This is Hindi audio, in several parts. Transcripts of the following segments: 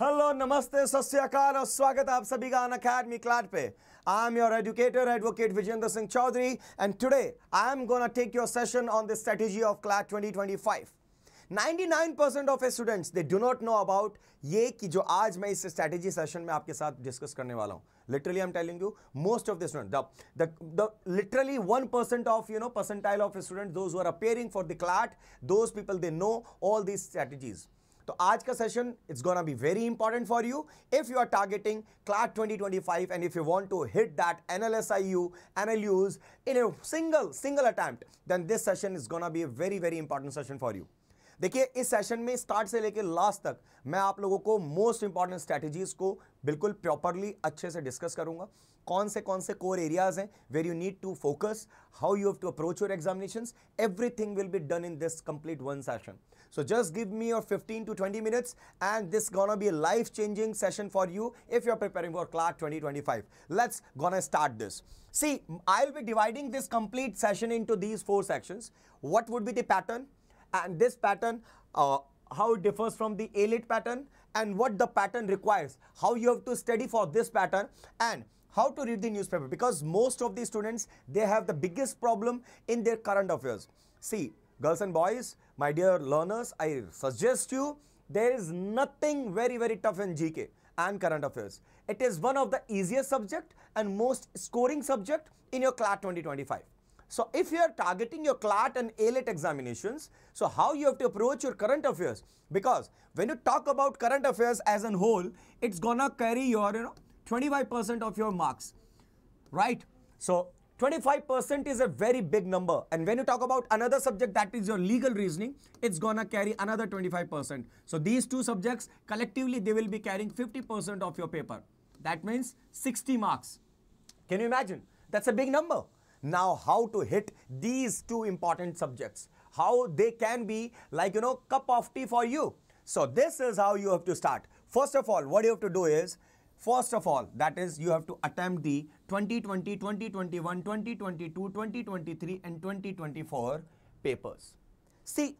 हेलो नमस्ते सत्याकाल और स्वागत आप सभी का अन अकेडमी क्लाट पे I am your educator advocate Vijendra Singh Chaudhary and today I am gonna take your session on the strategy of CLAT 2025 99% of a students they do not know about ये कि जो आज मैं इस स्ट्रैटेजी सेशन में आपके साथ डिस्कस करने वाला हूँ literally i'm telling you most of the students the, the, the literally 1% of you know percentile of students those who are appearing for the clat those people they know all these strategies तो आज का session it's gonna be very important for you if you are targeting class 2025 and if you want to hit that NLSIU NLUs in a single single attempt then this session is gonna be a very very important session for you देखिए इस सेशन में स्टार्ट से लेकर लास्ट तक मैं आप लोगों को मोस्ट इंपॉर्टेंट स्ट्रैटेजीज को बिल्कुल प्रॉपरली अच्छे से डिस्कस करूंगा कौन से कौन से कोर एरियाज हैं where you need to focus how you have to approach your examination everything will be done in this complete one session so just give 15 to 20 minutes and this is gonna be a life changing session for you if you're preparing for CLARK 2025. Let's gonna start this. See, I'll be dividing this complete session into these four sections. What would be the pattern and this pattern, uh, how it differs from the elite pattern and what the pattern requires, how you have to study for this pattern and how to read the newspaper because most of the students they have the biggest problem in their current affairs see girls and boys my dear learners i suggest you there is nothing very very tough in gk and current affairs it is one of the easiest subject and most scoring subject in your clat 2025 so if you are targeting your CLAT and ALIT examinations, so how you have to approach your current affairs? Because when you talk about current affairs as a whole, it's gonna carry your you know 25% of your marks, right? So 25% is a very big number. And when you talk about another subject that is your legal reasoning, it's gonna carry another 25%. So these two subjects, collectively, they will be carrying 50% of your paper. That means 60 marks. Can you imagine? That's a big number. Now, how to hit these two important subjects? How they can be like, you know, cup of tea for you. So this is how you have to start. First of all, what you have to do is First of all, that is you have to attempt the 2020, 2021, 2022, 2023 and 2024 papers. See,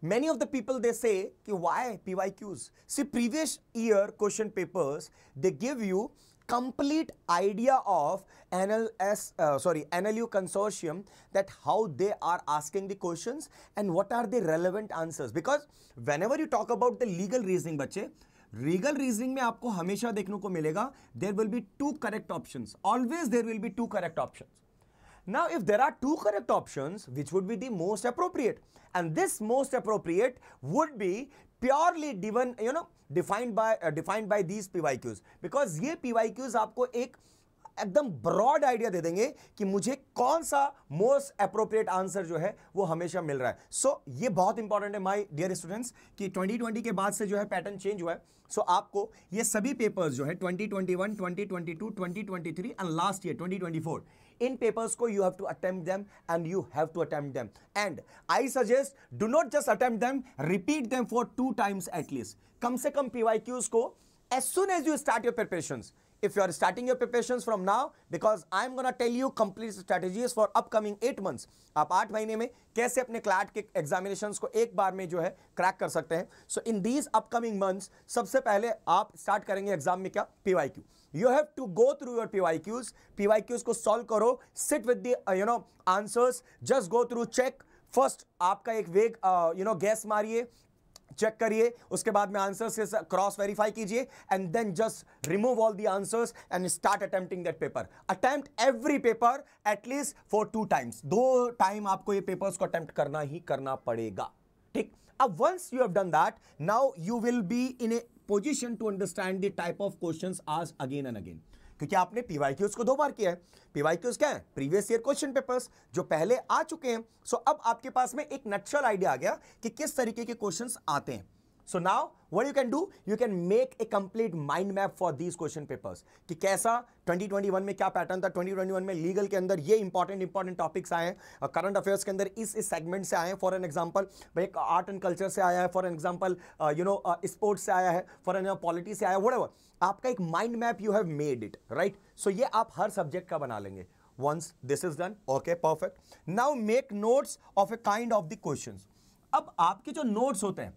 many of the people they say ki why PYQs? See, previous year question papers, they give you complete idea of NLS, uh, sorry, NLU consortium that how they are asking the questions and what are the relevant answers. Because whenever you talk about the legal reasoning, bache, legal reasoning में आपको हमेशा देखने को मिलेगा there will be two correct option always there will be two correct option Now, if there are two correct options, which would be the most appropriate? And this most appropriate would be purely given, you know, defined by uh, defined by these PYQs. Because ये PYQs आपको एक एकदम ब्रॉड आइडिया दे देंगे कि मुझे कौन सा मोस्ट अप्रोप्रिएट आंसर जो है वो हमेशा मिल रहा है सो so, ये बहुत इंपॉर्टेंट है माय डियर स्टूडेंट्स कि 2020 के बाद से जो है पैटर्न चेंज हुआ है सो so, आपको ये सभी पेपर्स जो है 2021, 2022, 2023 एंड लास्ट ईयर 2024 इन पेपर्स को you have to attempt them and you have to attempt them and I suggest do not just attempt them repeat them for two times at least कम से कम पीवाईक्यूज को as soon as you start your preparations if you are starting your preparations from now because i am going to tell you complete strategies for upcoming 8 months आप 8 महीने में कैसे अपने क्लाट के एग्जामिनेशंस को एक बार में जो है क्रैक कर सकते हैं so in these upcoming months सबसे पहले आप स्टार्ट करेंगे एग्जाम में क्या PYQ you have to go through your PYQs PYQs को सॉल्व करो sit with the you know answers just go through check first आपका एक वेग यू नो गैस मारिए चेक करिए उसके बाद में आंसर्स के क्रॉस वेरीफाई कीजिए and then just remove all the answers and start attempting that paper attempt every paper at least for two times दो टाइम आपको ये पेपर्स को अटेम्प्ट करना ही करना पड़ेगा ठीक अब once you have done that now you will be in a position to understand the type of question आज अगेन एंड अगेन क्योंकि आपने पीवाई क्यूज को दो बार किया है पीवाई क्यूज क्या है प्रीवियस ईयर क्वेश्चन पेपर्स जो पहले आ चुके हैं सो अब आपके पास में एक नक्शल आइडिया आ गया कि किस तरीके के क्वेश्चन आते हैं so now what you can do you can make a complete mind map for these question papers कि कैसा 2021 में क्या पैटर्न था 2021 में लीगल के अंदर ये इंपॉर्टेंट इंपॉर्टेंट टॉपिक्स आए हैं करंट अफेयर्स के अंदर इस इस सेगमेंट से आए फॉर एन एग्जाम्पल भाई आर्ट एंड कल्चर से आया है for an example you know sports से आया है फॉर एन पॉलिटी से आया है वट आपका एक mind map you have made it right so ये आप हर सब्जेक्ट का बना लेंगे once this is done okay perfect now make notes of a kind of the questions अब आपके जो नोट्स होते हैं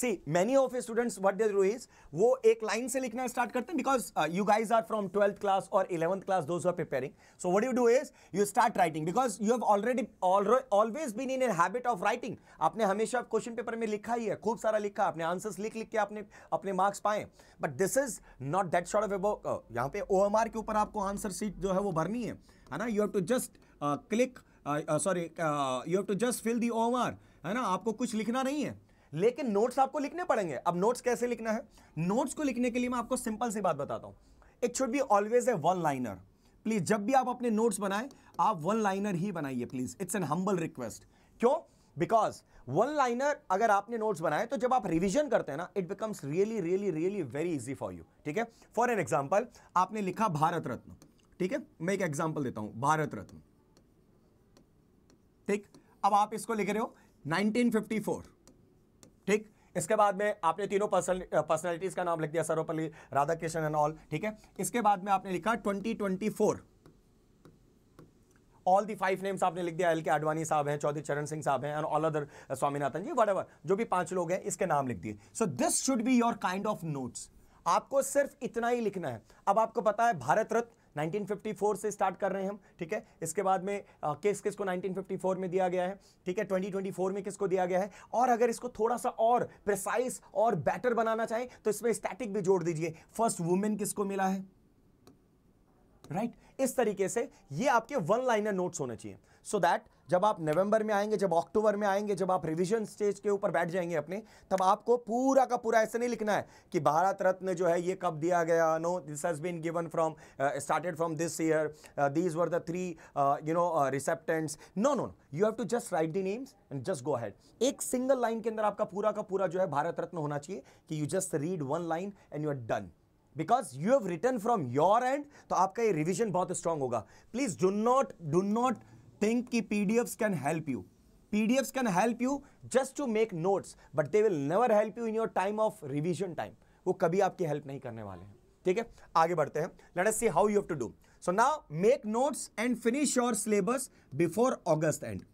see many of students what they रू इज वो एक लाइन से लिखना स्टार्ट करते हैं because you guys are from twelfth class और eleventh class those are preparing so what you do is you start writing because you have already always been in a habit of writing आपने हमेशा क्वेश्चन पेपर में लिखा ही है खूब सारा लिखा आपने आंसर्स लिख लिख के आपने अपने मार्क्स पाए but this is not that short of about यहाँ पे ओ के ऊपर आपको आंसर सीट जो है वो भरनी है है ना you have to just click sorry you have to just fill the ओ है ना आपको कुछ लिखना नहीं है लेकिन नोट्स आपको लिखने पड़ेंगे अब नोट्स कैसे लिखना है नोट्स को लिखने के लिए मैं आपको सिंपल सी बात बताता हूं it should be always a one liner please जब भी आप अपने नोट्स बनाएं आप वन लाइनर ही बनाइए please it's an humble request क्यों बिकॉज वन लाइनर अगर आपने नोट्स बनाए तो जब आप रिविजन करते हैं ना it becomes really really really very easy for you ठीक है फॉर एन एग्जाम्पल आपने लिखा भारत रत्न ठीक है मैं एक एग्जाम्पल देता हूं भारत रत्न ठीक अब आप इसको लिख रहे हो 1954 ठीक इसके बाद में आपने तीनों पर्सन पर्सनैलिटीज का नाम लिख दिया सर्वपल्ली राधा कृष्ण एंड ऑल ठीक है इसके बाद में आपने लिखा twenty twenty four all the five names आपने लिख दिया एल के आडवाणी साहब हैं चौधरी चरण सिंह साहब हैं and all other Swaminathan ji what जो भी पांच लोग हैं इसके नाम लिख दिए so this should be your kind of notes आपको सिर्फ इतना ही लिखना है अब आपको पता है भारत रत्न 1954 से स्टार्ट कर रहे हैं हम ठीक है इसके बाद में आ, किस किस को 1954 में दिया गया है ठीक है 2024 में किसको दिया गया है और अगर इसको थोड़ा सा और प्रिसाइज और बेटर बनाना चाहें तो इसमें स्टैटिक भी जोड़ दीजिए फर्स्ट वुमेन किसको मिला है राइट right? इस तरीके से ये आपके वन लाइनर नोट्स होने चाहिए सो दैट जब आप नवंबर में आएंगे जब अक्टूबर में आएंगे जब आप रिविजन स्टेज के ऊपर बैठ जाएंगे अपने तब आपको पूरा का पूरा ऐसे नहीं लिखना है कि भारत रत्न जो है ये कब दिया गया no this has been given from started from this year these were the three you know recipients no no you have to just write the names and just go head एक सिंगल लाइन के अंदर आपका पूरा का पूरा जो है भारत रत्न होना चाहिए कि you just read one line and you are done because you have written from your end तो आपका ये रिविजन बहुत स्ट्रांग होगा please do not do not think ki pdfs can help you pdfs can help you just to make notes but they will never help you in your time of revision time wo kabhi aapki help nahi karne wale hain theek hai aage badhte hain let us see how you have to do so now make notes and finish your syllabus before august end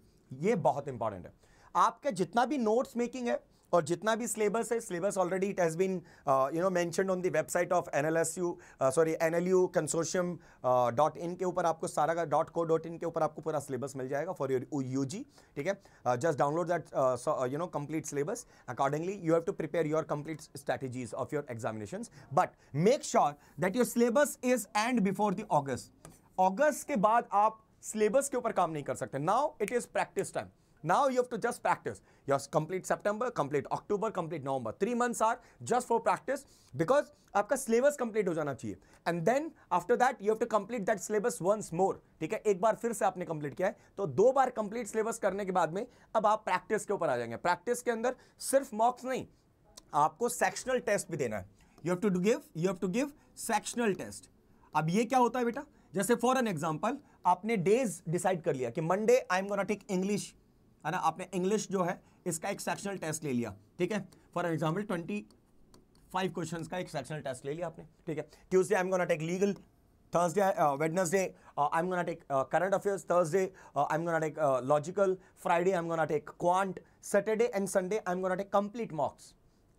ye bahut important hai आपका जितना भी नोट्स मेकिंग है और जितना भी सिलेबस है syllabus already it has been you know mention on the website of N L S U sorry N L U consortium dot in के ऊपर आपको सारा का डॉट को डॉट इन के ऊपर आपको पूरा सिलेबस मिल जाएगा फॉर योर यू जी ठीक है just download that you know complete syllabus accordingly you have to prepare your complete strategies of your examination but make sure that your syllabus is end before the August August के बाद आप सिलेबस के ऊपर काम नहीं कर सकते now it is practice time Now you have to just practice. Your complete September, complete October, complete November. Three months are just for practice because आपका syllabus complete हो जाना चाहिए. And then after that you have to complete that syllabus once more. ठीक है एक बार फिर से आपने complete किया है तो दो बार complete syllabus करने के बाद में अब आप practice के ऊपर आ जाएंगे. Practice के अंदर सिर्फ mocks नहीं आपको sectional test भी देना है. You have to give you have to give sectional test. अब ये क्या होता है बेटा जैसे फॉर एन एग्जाम्पल आपने डेज डिसाइड कर लिया कि Monday I am gonna take English है ना आपने इंग्लिश जो है इसका एक सेक्शनल टेस्ट ले लिया ठीक है for example twenty five question का एक सेक्शनल टेस्ट ले लिया आपने ठीक है Tuesday I am gonna take legal Thursday Wednesday I am gonna take current affairs Thursday I am gonna take logical Friday I am gonna take quant Saturday and Sunday I am gonna take complete I'm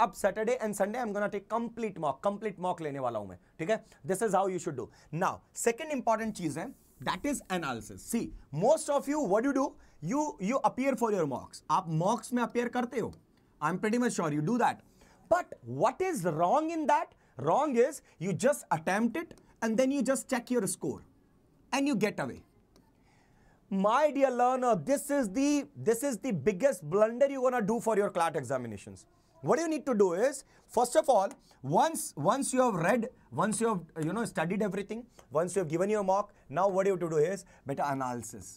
अब Saturday and Sunday I am gonna take complete mock complete mock लेने वाला हूं मैं ठीक है this is how you should do now second important चीज है that is analysis see most of you what you do you you appear for your mocks aap mocks mein appear karte ho i'm pretty much sure you do that but what is wrong in that wrong is you just attempt it and then you just check your score and you get away my dear learner this is the this is the biggest blunder you're going to do for your clat examinations what you need to do is first of all once once you have read once you have you know studied everything once you have given your mock now what you have to do is better analysis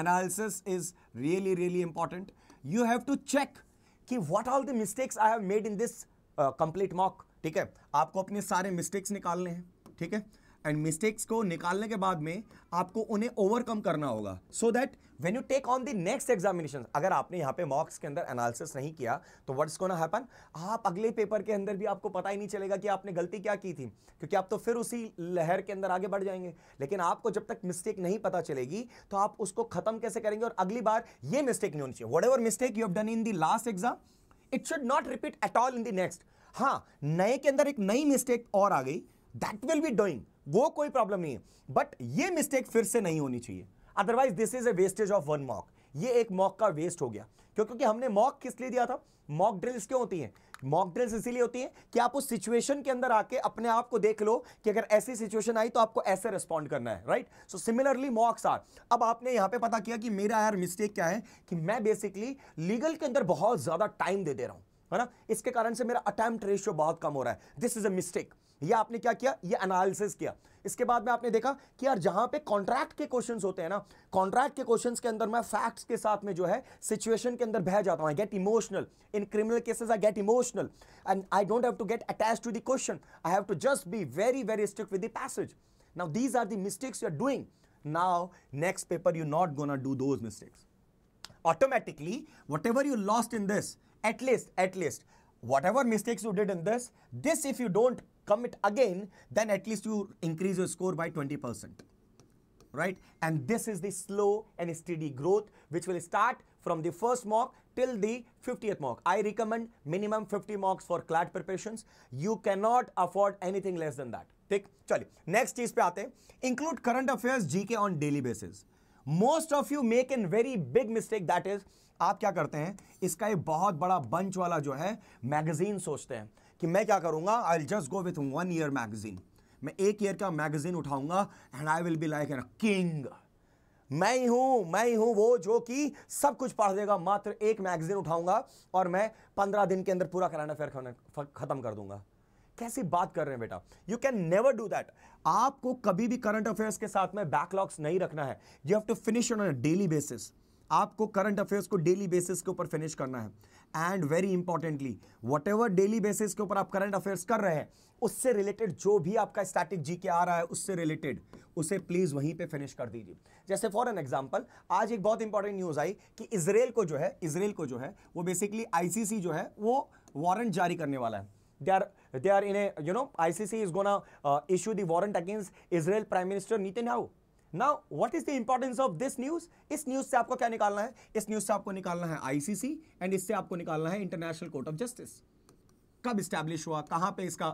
analysis is really, really important. You have to check कि what all the mistakes I have made in this uh, complete mock. ठीक है आपको अपने सारे mistakes निकालने हैं ठीक है एंड मिस्टेक्स को निकालने के बाद में आपको उन्हें ओवरकम करना होगा so that when you take on the next examination अगर आपने यहाँ पे मॉक्स के अंदर एनालिसिस नहीं किया तो वर्ड्स को ना हैपन आप अगले पेपर के अंदर भी आपको पता ही नहीं चलेगा कि आपने गलती क्या की थी क्योंकि आप तो फिर उसी लहर के अंदर आगे बढ़ जाएंगे लेकिन आपको जब तक मिस्टेक नहीं पता चलेगी तो आप उसको खत्म कैसे करेंगे और अगली बार ये मिस्टेक नहीं होनी चाहिए whatever mistake you have done in the last exam it should not repeat at all in the next हाँ नए के अंदर एक नई मिस्टेक और आ गई दैट विल बी डूइंग वो कोई प्रॉब्लम नहीं है बट ये मिस्टेक फिर से नहीं होनी चाहिए otherwise this is a wastage of one mock ये एक मॉक का वेस्ट हो गया क्यों क्योंकि हमने मॉक किस लिए दिया था मॉक ड्रिल्स क्यों होती हैं मॉक ड्रिल्स इसीलिए होती हैं कि आप उस सिचुएशन के अंदर आके अपने आप को देख लो कि अगर ऐसी सिचुएशन आई तो आपको ऐसे रिस्पॉन्ड करना है right so similarly mocks are अब आपने यहाँ पे पता किया कि मेरा यार मिस्टेक क्या है कि मैं बेसिकली लीगल के अंदर बहुत ज़्यादा टाइम दे दे रहा हूँ है ना इसके कारण से मेरा अटैम्प्ट रेशियो बहुत कम हो रहा है दिस इज अ मिस्टेक ये आपने क्या किया ये एनालिसिस किया इसके बाद में आपने देखा कि यार जहां पे कॉन्ट्रैक्ट के क्वेश्चंस होते हैं ना कॉन्ट्रैक्ट के क्वेश्चंस के अंदर मैं फैक्ट्स के साथ में जो है सिचुएशन के अंदर बह जाता हूं get emotional in criminal cases I get emotional and I don't have to get attach to the question I have to just be very very strict with the passage now these are the mistakes you are doing now next paper you not gonna do those mistakes automatically whatever you lost in this at least at least whatever mistakes you did in this this if you don't commit again, then at least you increase your score by 20%. Right? And this is the slow and steady growth which will start from the first mock till the 50th mock. I recommend minimum 50 mocks for CLAT preparations. You cannot afford anything less than that. ठीक चलिए नेक्स्ट चीज पे आते हैं include current affairs GK on daily basis most of you make an very big mistake that आप क्या करते हैं इसका ये बहुत बड़ा बंच वाला जो है मैगजीन सोचते हैं कि मैं क्या करूंगा I just go with one year magazine मैं एक ईयर का मैगजीन उठाऊंगा and I will be like an king मैं ही हूं मैं ही हूं वो जो कि सब कुछ पढ़ देगा मात्र एक मैगजीन उठाऊंगा और मैं पंद्रह दिन के अंदर पूरा कराना फिर ख़त्म कर दूंगा कैसी बात कर रहे हैं बेटा you can never do that आपको कभी भी करंट अफेयर्स के साथ में बैकलॉग्स नहीं रखना है you have to finish on a daily basis आपको करंट अफेयर्स को डेली बेसिस के ऊपर फिनिश करना है and very importantly whatever daily basis के ऊपर आप करंट अफेयर्स कर रहे हैं उससे रिलेटेड जो भी आपका स्टैटिक जी के आ रहा है उससे रिलेटेड उसे प्लीज वहीं पे फिनिश कर दीजिए जैसे फॉर एन एग्जांपल आज एक बहुत इंपॉर्टेंट न्यूज आई कि इसराइल को जो है इसराइल को जो है वो बेसिकली आईसीसी जो है वो वारंट जारी करने वाला है they are they are in you know know icc is going to uh, issue the warrant against israel prime minister netanyahu now what is the importance of this news इस न्यूज से आपको क्या निकालना है इस न्यूज से आपको निकालना है आईसीसी एंड इससे आपको निकालना है इंटरनेशनल कोर्ट ऑफ जस्टिस कब स्टैब्लिश हुआ कहाँ पे इसका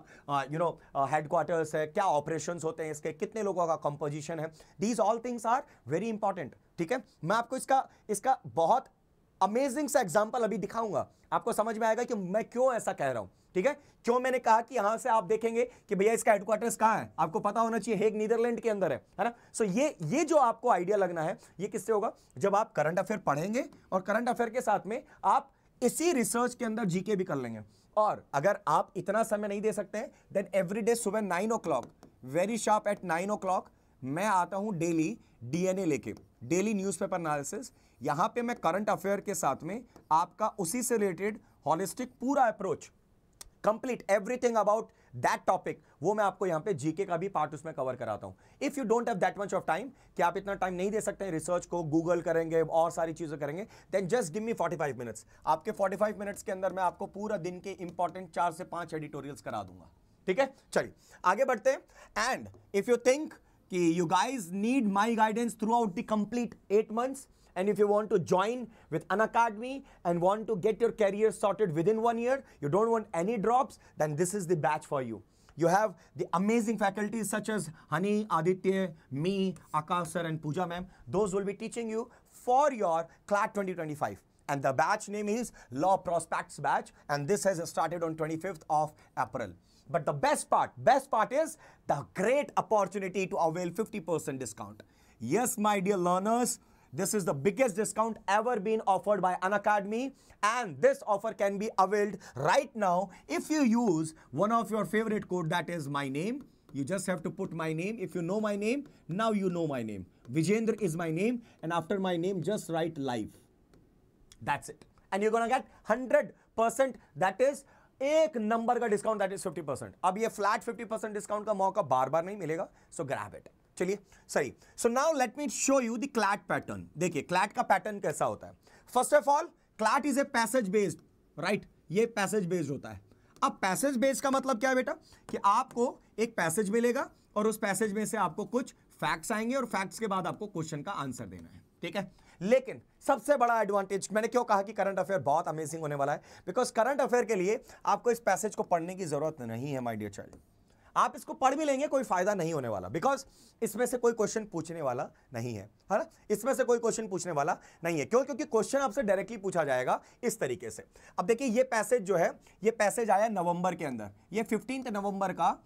यू नो हेडक्वार्टर्स है क्या ऑपरेशन होते हैं इसके कितने लोगों का कंपोजिशन है these all things are very important ठीक है मैं आपको इसका इसका बहुत अमेजिंग सा एग्जाम्पल अभी दिखाऊंगा आपको समझ में आएगा कि मैं क्यों ऐसा कह रहा हूं ठीक है क्यों मैंने कहा कि यहां से आप देखेंगे कि भैया इसका हेडक्वार्टर्स कहां है आपको पता होना चाहिए हेग नीदरलैंड के अंदर है है ना सो ये ये जो आपको आइडिया लगना है ये किससे होगा जब आप करंट अफेयर पढ़ेंगे और करंट अफेयर के साथ में आप इसी रिसर्च के अंदर जीके भी कर लेंगे और अगर आप इतना समय नहीं दे सकते हैं देन एवरी डे सुबह nine o very sharp at nine o मैं आता हूं डेली डीएनए लेके डेली न्यूज़पेपर एनालिसिस यहां पे मैं करंट अफेयर के साथ में आपका उसी से रिलेटेड हॉलिस्टिक पूरा approach complete everything about that topic वो मैं आपको यहां पे जीके का भी पार्ट उसमें कवर कराता हूं if you don't have that much of time कि आप इतना टाइम नहीं दे सकते हैं रिसर्च को गूगल करेंगे और सारी चीज़ें करेंगे then just give me 45 minutes आपके 45 मिनट्स के अंदर मैं आपको पूरा दिन के इंपॉर्टेंट चार से पांच एडिटोरियल्स करा दूंगा ठीक है चलिए आगे बढ़ते हैं एंड इफ यू थिंक कि you guys need my guidance throughout the complete eight months And if you want to join with an academy and want to get your career sorted within one year, you don't want any drops, then this is the batch for you. You have the amazing faculties such as Hani, Aditya, me, Akash sir and Pooja ma'am. Those will be teaching you for your CLAT 2025 and the batch name is Law Prospects batch and this has started on 25th of April. But the best part, best part is the great opportunity to avail 50% discount. Yes, my dear learners, this is the biggest discount ever been offered by an academy and this offer can be availed right now if you use one of your favorite code that is my name. You just have to put my name. If you know my name, now you know my name. Vijendra is my name and after my name just write live. That's it. And you're gonna get 100% that is एक नंबर का डिस्काउंट दैट इज 50 परसेंट अब ये फ्लैट 50 परसेंट डिस्काउंट का मौका बार बार नहीं मिलेगा सो ग्रैब इट चलिए सही so now let me show you the CLAT pattern देखिए क्लैट का पैटर्न कैसा होता है first of all CLAT is a passage based right ये पैसेज बेस्ड होता है अब पैसेज बेस्ड का मतलब क्या है बेटा कि आपको एक पैसेज मिलेगा और उस पैसेज में से आपको कुछ फैक्ट्स आएंगे और फैक्ट्स के बाद आपको क्वेश्चन का आंसर देना है ठीक है लेकिन सबसे बड़ा एडवांटेज मैंने क्यों कहा कि करंट अफेयर बहुत अमेजिंग होने वाला है बिकॉज करंट अफेयर के लिए आपको इस पैसेज को पढ़ने की जरूरत नहीं है माई डियर चाइल्ड आप इसको पढ़ भी लेंगे कोई फायदा नहीं होने वाला बिकॉज इसमें से कोई क्वेश्चन पूछने वाला नहीं है है ना इसमें से कोई क्वेश्चन पूछने वाला नहीं है क्यों क्योंकि क्वेश्चन आपसे डायरेक्टली पूछा जाएगा इस तरीके से अब देखिए ये पैसेज जो है ये पैसेज आया नवंबर के अंदर ये फिफ्टींथ नवंबर का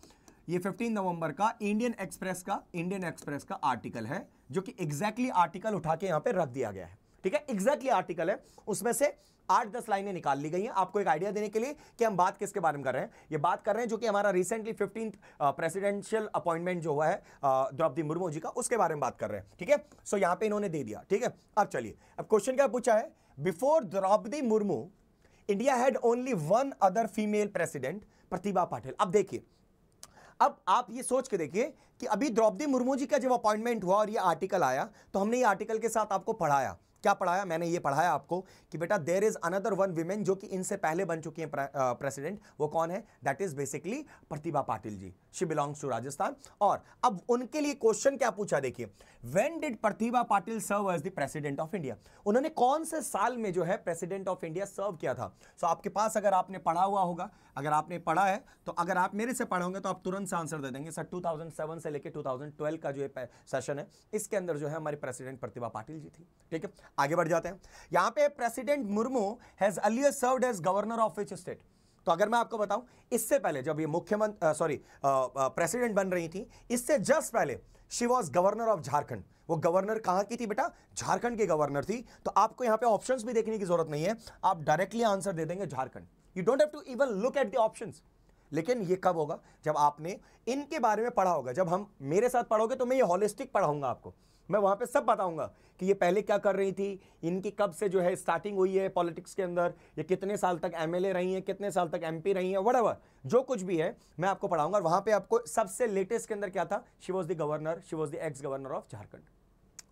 ये फिफ्टीन नवंबर का इंडियन एक्सप्रेस का इंडियन एक्सप्रेस का आर्टिकल है जो कि एग्जैक्टली exactly आर्टिकल उठा के यहाँ पे रख दिया गया है ठीक है एग्जैक्टली आर्टिकल है उसमें से आठ दस लाइनें निकाल ली गई हैं आपको एक आइडिया देने के लिए कि हम बात किसके बारे में कर रहे हैं ये बात कर रहे हैं जो कि हमारा रिसेंटली फिफ्टीन प्रेसिडेंशियल अपॉइंटमेंट जो हुआ है uh, द्रौपदी मुर्मू जी का उसके बारे में बात कर रहे हैं ठीक है सो यहाँ पे इन्होंने दे दिया ठीक है अब चलिए अब क्वेश्चन क्या पूछा है before Draupadi Murmu India had only one other female president Pratibha Patil अब देखिए अब आप ये सोच के देखिए कि अभी द्रौपदी मुर्मू जी का जब अपॉइंटमेंट हुआ और ये आर्टिकल आया तो हमने ये आर्टिकल के साथ आपको पढ़ाया क्या पढ़ाया मैंने ये पढ़ाया आपको कि बेटा there is another one women जो कि इनसे पहले बन चुकी हैं प्रेसिडेंट वो कौन है that is basically Pratibha Patil ji she belongs to Rajasthan और अब उनके लिए क्वेश्चन क्या पूछा देखिए when did Pratibha Patil serve as the president of India उन्होंने कौन से साल में जो है प्रेसिडेंट ऑफ इंडिया सर्व किया था सो so, आपके पास अगर आपने पढ़ा हुआ होगा अगर आपने पढ़ा है तो अगर आप मेरे से पढ़े तो आप तुरंत से आंसर दे देंगे सर 2007 से लेकर 2012 का जो सेशन है इसके अंदर जो है हमारी प्रेसिडेंट प्रतिभा पाटिल जी थी ठीक है आगे बढ़ जाते हैं यहां पे president Murmu has earlier served as governor of which state तो अगर मैं आपको बताऊं इससे पहले जब ये मुख्यमंत्री सॉरी प्रेसिडेंट बन रही थी इससे जस्ट पहले she was governor of Jharkhand वो गवर्नर कहां की थी बेटा झारखंड की गवर्नर थी तो आपको यहां पे ऑप्शंस भी देखने की जरूरत नहीं है आप डायरेक्टली आंसर दे देंगे Jharkhand you don't have to even look at the options लेकिन ये कब होगा जब आपने इनके बारे में पढ़ा होगा जब हम मेरे साथ पढ़ोगे तो मैं ये हॉलिस्टिक पढ़ाऊंगा आपको मैं वहाँ पे सब बताऊंगा कि ये पहले क्या कर रही थी इनकी कब से जो है स्टार्टिंग हुई है पॉलिटिक्स के अंदर ये कितने साल तक एमएलए रही हैं कितने साल तक एमपी रही हैं वट जो कुछ भी है मैं आपको पढ़ाऊंगा और वहाँ पे आपको सबसे लेटेस्ट के अंदर क्या था she was the governor she was the ex governor of Jharkhand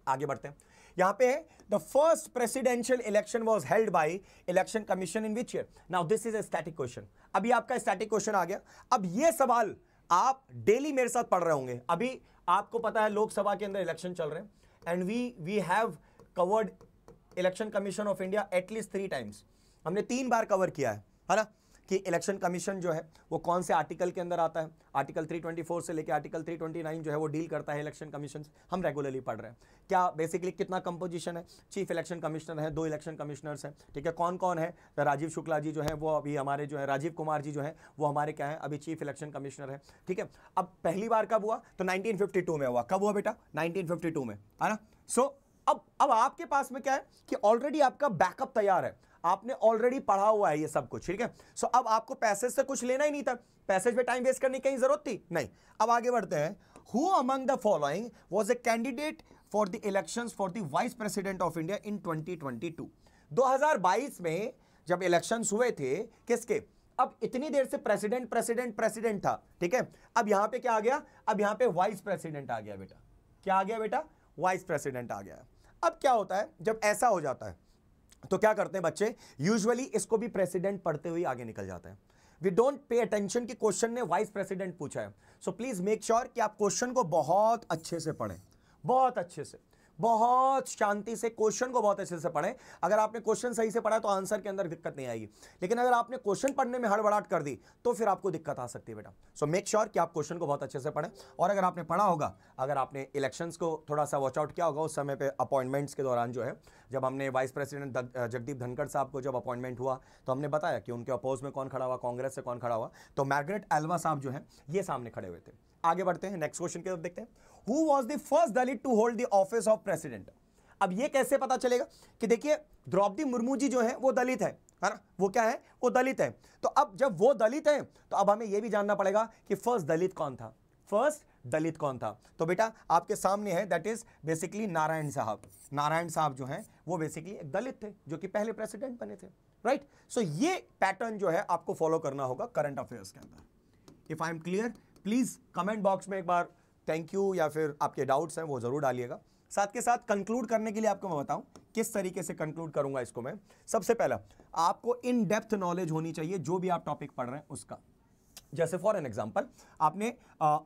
आगे बढ़ते हैं यहां पे the first presidential election was held by election commission in which year now this is a static question अभी आपका स्टैटिक क्वेश्चन आ गया अब ये सवाल आप डेली मेरे साथ पढ़ रहे होंगे अभी आपको पता है लोकसभा के अंदर इलेक्शन चल रहे हैं and we we have covered election commission of India at least three times हमने तीन बार कवर किया है है ना कि इलेक्शन कमीशन जो है वो कौन से आर्टिकल के अंदर आता है आर्टिकल 324 से लेकर आर्टिकल 329 जो है वो डील करता है इलेक्शन कमीशन से हम रेगुलरली पढ़ रहे हैं क्या बेसिकली कितना कंपोजिशन है चीफ इलेक्शन कमिश्नर है दो इलेक्शन कमिश्नर्स हैं ठीक है कौन कौन है राजीव शुक्ला जी जो है वो अभी हमारे जो है राजीव कुमार जी जो है वो हमारे क्या है अभी चीफ इलेक्शन कमिश्नर है ठीक है अब पहली बार कब हुआ तो नाइनटीन में हुआ कब हुआ बेटा नाइनटीन में है ना सो अब अब आपके पास में क्या है कि ऑलरेडी आपका बैकअप तैयार है आपने ऑलरेडी पढ़ा हुआ है ये सब कुछ ठीक है सो अब आपको पैसेज से कुछ लेना ही नहीं था पैसेज में टाइम वेस्ट करने की कहीं जरूरत थी नहीं अब आगे बढ़ते हैं who among the following was a candidate for the election for the vice president of India in twenty twenty two दो हजार बाईस में जब इलेक्शन हुए थे किसके अब इतनी देर से प्रेसिडेंट प्रेसिडेंट प्रेसिडेंट था ठीक है अब यहां पे क्या आ गया अब यहां पे वाइस प्रेसिडेंट आ गया बेटा क्या आ गया बेटा वाइस प्रेसिडेंट आ गया अब क्या होता है जब ऐसा हो जाता है तो क्या करते हैं बच्चे यूजुअली इसको भी प्रेसिडेंट पढ़ते हुए आगे निकल जाते हैं वी डोंट पे अटेंशन कि क्वेश्चन ने वाइस प्रेसिडेंट पूछा है सो प्लीज मेक श्योर कि आप क्वेश्चन को बहुत अच्छे से पढ़ें बहुत अच्छे से बहुत शांति से क्वेश्चन को बहुत अच्छे से पढ़े अगर आपने क्वेश्चन सही से पढ़ा तो आंसर के अंदर दिक्कत नहीं आएगी लेकिन अगर आपने क्वेश्चन पढ़ने में हड़बड़ाहट कर दी तो फिर आपको दिक्कत आ सकती है बेटा सो मेक श्योर कि आप क्वेश्चन को बहुत अच्छे से पढ़ें और अगर आपने पढ़ा होगा अगर आपने इलेक्शन को थोड़ा सा वॉचआउट किया होगा उस समय पर अपॉइंटमेंट्स के दौरान जो है जब हमने वाइस प्रेसिडेंट जगदीप धनखड़ साहब को जब अपॉइंटमेंट हुआ तो हमने बताया कि उनके अपोज में कौन खड़ा हुआ कांग्रेस से कौन खड़ा हुआ तो मैगरेट एल्वा साहब जो है ये सामने खड़े हुए थे आगे बढ़ते हैं नेक्स्ट क्वेश्चन की तरफ देखते हैं who was the first Dalit to hold the office of president अब ये कैसे पता चलेगा कि देखिए द्रौपदी मुर्मू जी जो है वो दलित है है ना वो क्या है वो दलित है तो अब जब वो दलित है तो अब हमें ये भी जानना पड़ेगा कि फर्स्ट दलित कौन था फर्स्ट दलित कौन था तो बेटा आपके सामने है दैट इज बेसिकली नारायण साहब नारायण साहब जो हैं वो बेसिकली एक दलित थे जो कि पहले प्रेसिडेंट बने थे राइट right? सो so, ये पैटर्न जो है आपको फॉलो करना होगा करंट अफेयर्स के अंदर if I am clear please comment box में एक बार थैंक यू या फिर आपके डाउट्स हैं वो ज़रूर डालिएगा साथ के साथ कंक्लूड करने के लिए आपको मैं बताऊं किस तरीके से कंक्लूड करूंगा इसको मैं सबसे पहला आपको इन डेप्थ नॉलेज होनी चाहिए जो भी आप टॉपिक पढ़ रहे हैं उसका जैसे फॉर एन एग्जाम्पल आपने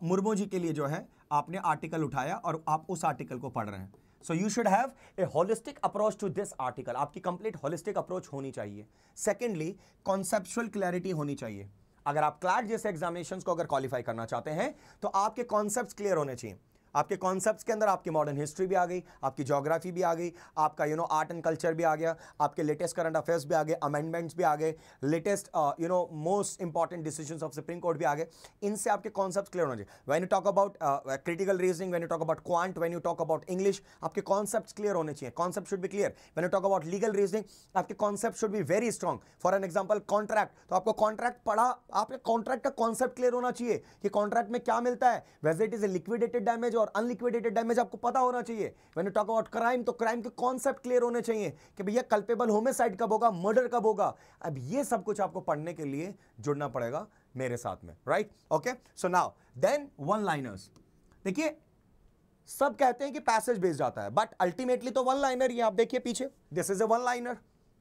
मुर्मू जी के लिए जो है आपने आर्टिकल उठाया और आप उस आर्टिकल को पढ़ रहे हैं so you should have a holistic approach to this article आपकी कंप्लीट होलिस्टिक अप्रोच होनी चाहिए सेकेंडली कॉन्सेप्चुअल क्लैरिटी होनी चाहिए अगर आप क्लैट जैसे एग्जामिनेशन को अगर क्वालिफाई करना चाहते हैं तो आपके कॉन्सेप्ट क्लियर होने चाहिए आपके कॉन्सेप्ट के अंदर आपकी मॉडर्न हिस्ट्री भी आ गई आपकी जोग्राफी भी आ गई आपका you know art and culture भी आ गया आपके लेटेस्ट करंट अफेयर्स भी आ गए अमेंडमेंट्स भी आ गए latest you know most important decision of supreme court भी आ गए इनसे आपके कॉन्सेप्ट क्लियर होना चाहिए when you talk about critical reasoning when you talk about quant when you talk about English आपके कॉन्सेप्ट क्लियर होने चाहिए कॉन्सेप्ट शुड भी clear when you talk about legal reasoning आपके कॉन्सेप्ट शुड भी very strong for an example contract तो आपको कॉन्ट्रैक्ट पढ़ा आपके कॉन्ट्रैक्ट का कॉन्सेप्ट क्लियर होना चाहिए कि कॉन्ट्रैक्ट में क्या मिलता है wager it is a liquidated damage और और अनलिक्विडेटेड डैमेज आपको पता होना चाहिए when you talk about crime तो क्राइम के कॉन्सेप्ट क्लियर होने चाहिए कि भैया कल्पेबल होमिसाइड कब होगा मर्डर कब होगा अब ये सब कुछ आपको पढ़ने के लिए जुड़ना पड़ेगा मेरे साथ में right okay so now then one liners देखिए सब कहते हैं कि पैसेज बेस्ड आता है बट अल्टीमेटली तो वन लाइनर ही आप देखिए पीछे this is a one liner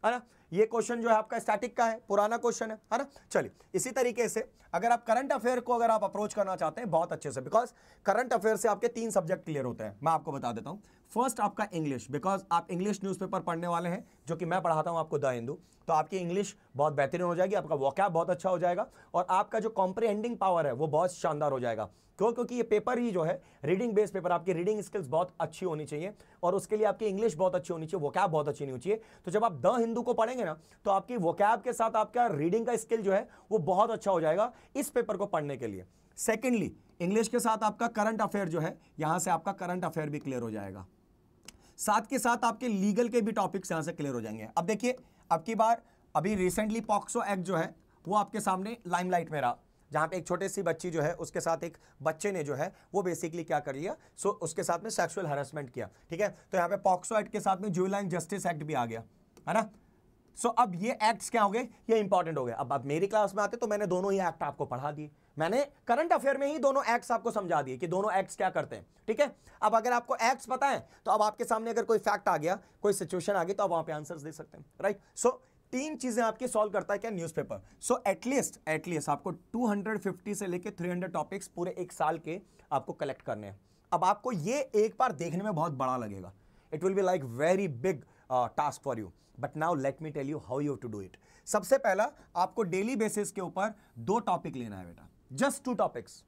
है ना ये क्वेश्चन जो है आपका स्टैटिक का है पुराना क्वेश्चन है है ना चलिए इसी तरीके से अगर आप करंट अफेयर को अगर आप अप्रोच करना चाहते हैं बहुत अच्छे से बिकॉज करंट अफेयर से आपके तीन सब्जेक्ट क्लियर होते हैं मैं आपको बता देता हूँ फर्स्ट आपका इंग्लिश बिकॉज आप इंग्लिश न्यूज़पेपर पढ़ने वाले हैं जो कि मैं पढ़ाता हूँ आपको द हिंदू तो आपकी इंग्लिश बहुत बेहतरीन हो जाएगी आपका वॉकैप बहुत अच्छा हो जाएगा और आपका जो कॉम्प्रीहेंडिंग पावर है वो बहुत शानदार हो जाएगा क्यों क्योंकि ये पेपर ही जो है रीडिंग बेस्ड पेपर आपकी रीडिंग स्किल्स बहुत अच्छी होनी चाहिए और उसके लिए आपकी इंग्लिश बहुत अच्छी होनी चाहिए वोकैब बहुत अच्छी नहीं होनी चाहिए तो जब आप द हिंदू को पढ़ेंगे पढ़ेंगे ना तो आपकी वोकैब के साथ आपका रीडिंग का स्किल जो है वो बहुत अच्छा हो जाएगा इस पेपर को पढ़ने के लिए सेकेंडली इंग्लिश के साथ आपका करंट अफेयर जो है यहाँ से आपका करंट अफेयर भी क्लियर हो जाएगा साथ के साथ आपके लीगल के भी टॉपिक्स यहाँ से क्लियर हो जाएंगे अब देखिए अब की बार अभी रिसेंटली पॉक्सो एक्ट जो है वो आपके सामने लाइमलाइट में रहा जहाँ पे एक छोटी सी बच्ची जो है उसके साथ एक बच्चे ने जो है वो बेसिकली क्या कर लिया सो उसके साथ में सेक्सुअल हरासमेंट किया ठीक है तो यहाँ पे पॉक्सो एक्ट के साथ में जुवेलाइन जस्टिस एक्ट भी आ गया है ना सो अब ये एक्ट्स क्या हो गए ये इंपॉर्टेंट हो गए अब आप मेरी क्लास में आते तो मैंने दोनों ही एक्ट आपको पढ़ा दिए मैंने करंट अफेयर में ही दोनों एक्ट्स आपको समझा दिए कि दोनों एक्ट्स क्या करते हैं ठीक है अब अगर आपको एक्ट्स पता है तो अब आपके सामने अगर कोई फैक्ट आ गया कोई सिचुएशन आ गई तो आप वहां पे आंसर दे सकते हैं राइट सो so, तीन चीजें आपकी सॉल्व करता है क्या न्यूज़पेपर सो एटलीस्ट एटलीस्ट आपको 250 से लेके 300 टॉपिक्स पूरे एक साल के आपको कलेक्ट करने हैं अब आपको ये एक बार देखने में बहुत बड़ा लगेगा it will be like very big task for you but now let me tell you how you to do it सबसे पहला आपको डेली बेसिस के ऊपर दो टॉपिक लेना है बेटा जस्ट टू टॉपिक्स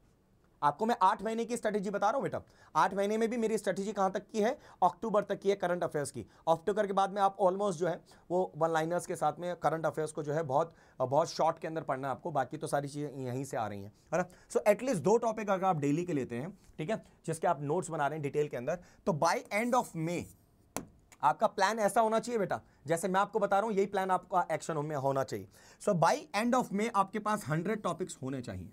आपको मैं आठ महीने की स्ट्रेटेजी बता रहा हूँ बेटा आठ महीने में भी मेरी स्ट्रेटेजी कहाँ तक की है अक्टूबर तक की है करंट अफेयर्स की अक्टूबर के बाद में आप ऑलमोस्ट जो है वो वन लाइनर्स के साथ में करंट अफेयर्स को जो है बहुत बहुत शॉर्ट के अंदर पढ़ना है आपको बाकी तो सारी चीज़ें यहीं से आ रही हैं है ना सो एटलीस्ट दो टॉपिक अगर आप डेली के लेते हैं ठीक है जिसके आप नोट्स बना रहे हैं डिटेल के अंदर तो बाई एंड ऑफ मे आपका प्लान ऐसा होना चाहिए बेटा जैसे मैं आपको बता रहा हूं यही प्लान आपका एक्शन में होना चाहिए सो बाई एंड ऑफ में आपके पास हंड्रेड टॉपिक्स होने चाहिए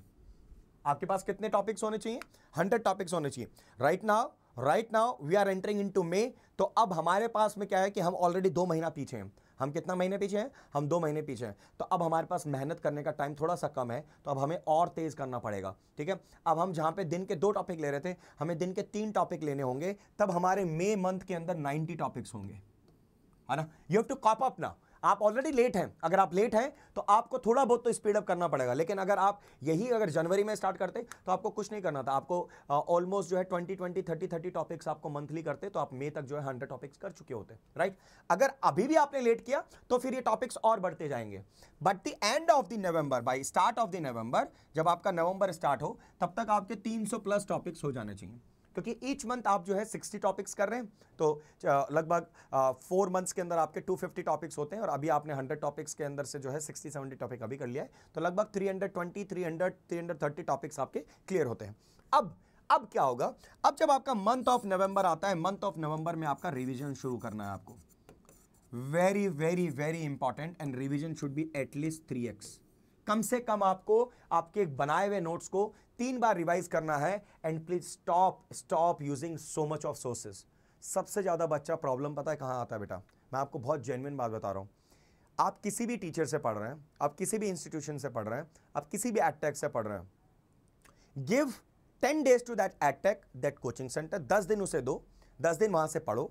आपके पास कितने टॉपिक्स होने चाहिए हंड्रेड टॉपिक्स होने चाहिए right now right now we are entering into May तो अब हमारे पास में क्या है कि हम ऑलरेडी दो महीना पीछे हैं हम कितना महीने पीछे हैं हम दो महीने पीछे हैं तो अब हमारे पास मेहनत करने का टाइम थोड़ा सा कम है तो अब हमें और तेज़ करना पड़ेगा ठीक है अब हम जहाँ पे दिन के दो टॉपिक ले रहे थे हमें दिन के तीन टॉपिक लेने होंगे तब हमारे मे मंथ के अंदर नाइन्टी टॉपिक्स होंगे है ना you have to cop up ना आप ऑलरेडी लेट हैं अगर आप लेट हैं तो आपको थोड़ा बहुत तो स्पीड अप करना पड़ेगा लेकिन अगर आप यही अगर जनवरी में स्टार्ट करते तो आपको कुछ नहीं करना था आपको ऑलमोस्ट जो है twenty twenty thirty thirty topics आपको मंथली करते तो आप मे तक जो है हंड्रेड टॉपिक्स कर चुके होते राइट अगर अभी भी आपने लेट किया तो फिर ये टॉपिक्स और बढ़ते जाएंगे but the end of the November by start of the November जब आपका नवंबर स्टार्ट हो तब तक आपके तीन प्लस टॉपिक्स हो जाने चाहिए क्योंकि ईच मंथ आप जो है 60 टॉपिक्स कर रहे हैं तो लगभग फोर मंथ्स के अंदर आपके 250 टॉपिक्स होते हैं और अभी आपने 100 टॉपिक्स के अंदर से जो है 60 70 टॉपिक अभी कर लिया है तो लगभग 320 300 330 टॉपिक्स आपके क्लियर होते हैं अब अब क्या होगा अब जब आपका मंथ ऑफ नवंबर आता है मंथ ऑफ नवंबर में आपका रिविजन शुरू करना है आपको very very very important and revision should be at least three x कम से कम आपको आपके बनाए हुए नोट्स को तीन बार रिवाइज करना है and please stop stop using so much of sources सबसे ज़्यादा बच्चा प्रॉब्लम पता है कहाँ आता है बेटा मैं आपको बहुत जेनविन बात बता रहा हूँ आप किसी भी टीचर से पढ़ रहे हैं आप किसी भी इंस्टीट्यूशन से पढ़ रहे हैं आप किसी भी एडटेक से पढ़ रहे हैं give ten days to that edtech that coaching centre दस दिन उसे दो दस दिन वहाँ से पढ़ो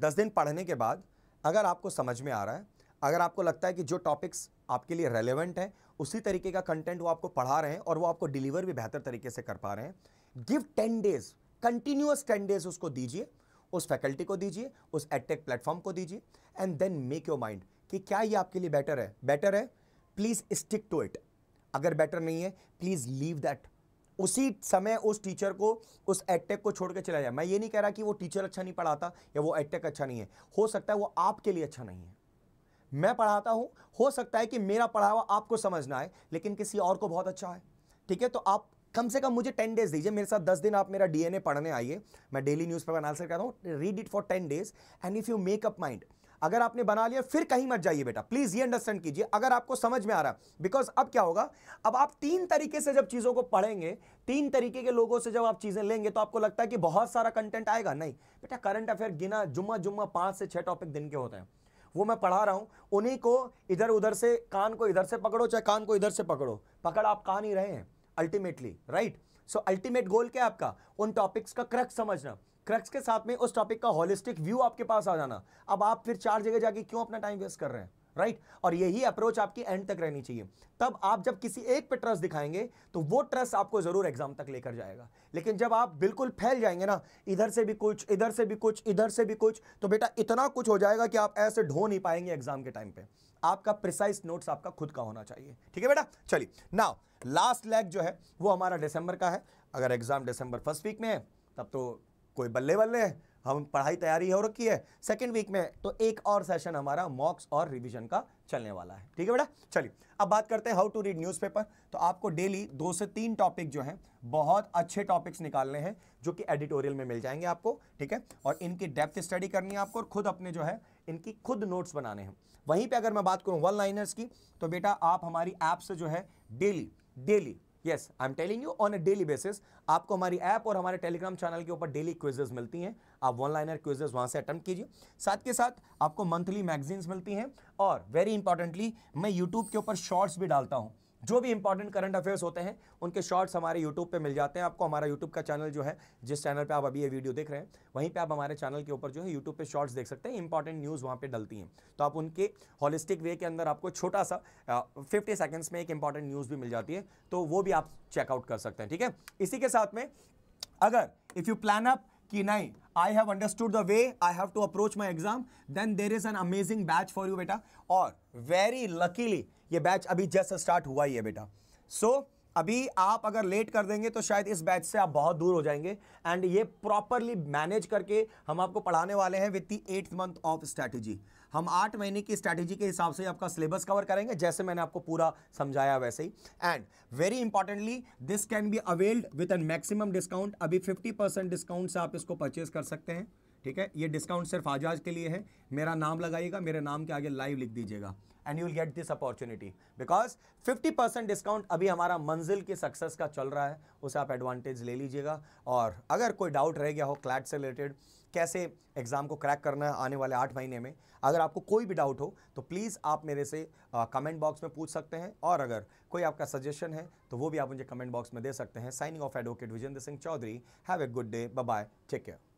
दस दिन पढ़ने के बाद अगर आपको समझ में आ रहा है अगर आपको लगता है कि जो टॉपिक्स आपके लिए रेलेवेंट है उसी तरीके का कंटेंट वो आपको पढ़ा रहे हैं और वो आपको डिलीवर भी बेहतर तरीके से कर पा रहे हैं give ten days continuous ten days उसको दीजिए उस फैकल्टी को दीजिए उस एटेक प्लेटफॉर्म को दीजिए and then make your mind कि क्या ये आपके लिए बेटर है बेटर है प्लीज़ स्टिक टू इट अगर बेटर नहीं है प्लीज़ लीव दैट उसी समय उस टीचर को उस एटेक को छोड़ के चला जाए मैं ये नहीं कह रहा कि वो टीचर अच्छा नहीं पढ़ाता या वो एडटेक अच्छा नहीं है हो सकता है वो आपके लिए अच्छा नहीं है मैं पढ़ाता हूँ हो सकता है कि मेरा पढ़ावा आपको समझना है लेकिन किसी और को बहुत अच्छा है ठीक है तो आप कम से कम मुझे टेन डेज दीजिए मेरे साथ दस दिन आप मेरा डीएनए पढ़ने आइए मैं डेली न्यूज़पेपर आंसर कर रहा हूँ read it for ten days and if you make up mind अगर आपने बना लिया फिर कहीं मत जाइए बेटा प्लीज़ ये अंडरस्टैंड कीजिए अगर आपको समझ में आ रहा है बिकॉज अब क्या होगा अब आप तीन तरीके से जब चीज़ों को पढ़ेंगे तीन तरीके के लोगों से जब आप चीज़ें लेंगे तो आपको लगता है कि बहुत सारा कंटेंट आएगा नहीं बेटा करंट अफेयर गिना जुम्मा जुम्मा पांच से छह टॉपिक दिन के होते हैं वो मैं पढ़ा रहा हूँ उन्हीं को इधर उधर से कान को इधर से पकड़ो चाहे कान को इधर से पकड़ो पकड़ आप कान ही रहे हैं ultimately right so ultimate goal क्या है आपका उन टॉपिक्स का क्रक्स समझना क्रक्स के साथ में उस टॉपिक का होलिस्टिक व्यू आपके पास आ जाना अब आप फिर चार जगह जाके क्यों अपना टाइम वेस्ट कर रहे हैं राइट और यही अप्रोच आपकी एंड तक रहनी चाहिए तब आप जब किसी एक पे ट्रस्ट दिखाएंगे तो वो ट्रस्ट आपको ज़रूर एग्जाम तक लेकर जाएगा लेकिन जब आप बिल्कुल फैल जाएंगे ना इधर से भी कुछ इधर से भी कुछ इधर से भी कुछ तो बेटा इतना कुछ हो जाएगा कि आप ऐसे ढो नहीं पाएंगे एग्जाम के टाइम पे आपका प्रिसाइस नोट्स आपका खुद का होना चाहिए ठीक है बेटा चलिए ना लास्ट लैग जो है वो हमारा डिसंबर का है अगर एग्जाम डिसंबर फर्स्ट वीक में है तब तो कोई बल्ले बल्ले है हम पढ़ाई तैयारी हो रखी है सेकेंड वीक में तो एक और सेशन हमारा मॉक्स और रिविजन का चलने वाला है ठीक है बेटा चलिए अब बात करते हैं हाउ टू रीड न्यूज़पेपर तो आपको डेली दो से तीन टॉपिक जो हैं बहुत अच्छे टॉपिक्स निकालने हैं जो कि एडिटोरियल में मिल जाएंगे आपको ठीक है और इनकी डेप्थ स्टडी करनी है आपको और खुद अपने जो है इनकी खुद नोट्स बनाने हैं वहीं पर अगर मैं बात करूँ वन लाइनर्स की तो बेटा आप हमारी ऐप से जो है daily daily yes I am telling you on a daily basis आपको हमारी ऐप और हमारे टेलीग्राम चैनल के ऊपर डेली क्विजेज मिलती हैं आप वन लाइनर क्विजेज वहाँ से अटैम्प्ट कीजिए साथ के साथ आपको मंथली मैगजीन्स मिलती हैं और वेरी इंपॉर्टेंटली मैं यूट्यूब के ऊपर शॉर्ट्स भी डालता हूँ जो भी इंपॉर्टेंट करंट अफेयर्स होते हैं उनके शॉर्ट्स हमारे यूट्यूब पे मिल जाते हैं आपको हमारा यूट्यूब का चैनल जो है जिस चैनल पे आप अभी ये वीडियो देख रहे हैं वहीं पे आप हमारे चैनल के ऊपर जो है यूट्यूब पे शॉर्ट्स देख सकते हैं इंपॉर्टेंट न्यूज़ वहाँ पे डलती हैं तो आप उनके हॉलिस्टिक वे के अंदर आपको छोटा सा फिफ्टी सेकेंड्स में एक इंपॉर्टेंट न्यूज़ भी मिल जाती है तो वो भी आप चेकआउट कर सकते हैं ठीक है इसी के साथ में अगर इफ़ यू प्लान अप कि नहीं I have understood the way I have to approach my exam then there is an amazing batch for you बेटा और वेरी लकीली ये बैच अभी जस्ट स्टार्ट हुआ ही है बेटा सो so, अभी आप अगर लेट कर देंगे तो शायद इस बैच से आप बहुत दूर हो जाएंगे एंड ये प्रॉपरली मैनेज करके हम आपको पढ़ाने वाले हैं with the eight month of strategy हम आठ महीने की स्ट्रैटेजी के हिसाब से आपका सिलेबस कवर करेंगे जैसे मैंने आपको पूरा समझाया वैसे ही and very importantly this can be availed with an maximum discount अभी फिफ्टी डिस्काउंट से आप इसको परचेज कर सकते हैं ठीक है ये डिस्काउंट सिर्फ आज आज के लिए है मेरा नाम लगाइएगा मेरे नाम के आगे लाइव लिख दीजिएगा and you will get this opportunity because 50 percent discount अभी हमारा मंजिल के सक्सेस का चल रहा है उसे आप एडवांटेज ले लीजिएगा और अगर कोई डाउट रह गया हो क्लैट से रिलेटेड कैसे एग्ज़ाम को क्रैक करना है आने वाले आठ महीने में अगर आपको कोई भी डाउट हो तो प्लीज़ आप मेरे से कमेंट बॉक्स में पूछ सकते हैं और अगर कोई आपका सजेशन है तो वो भी आप मुझे कमेंट बॉक्स में दे सकते हैं signing off advocate Vijendra Singh Chaudhary have a good day bye take care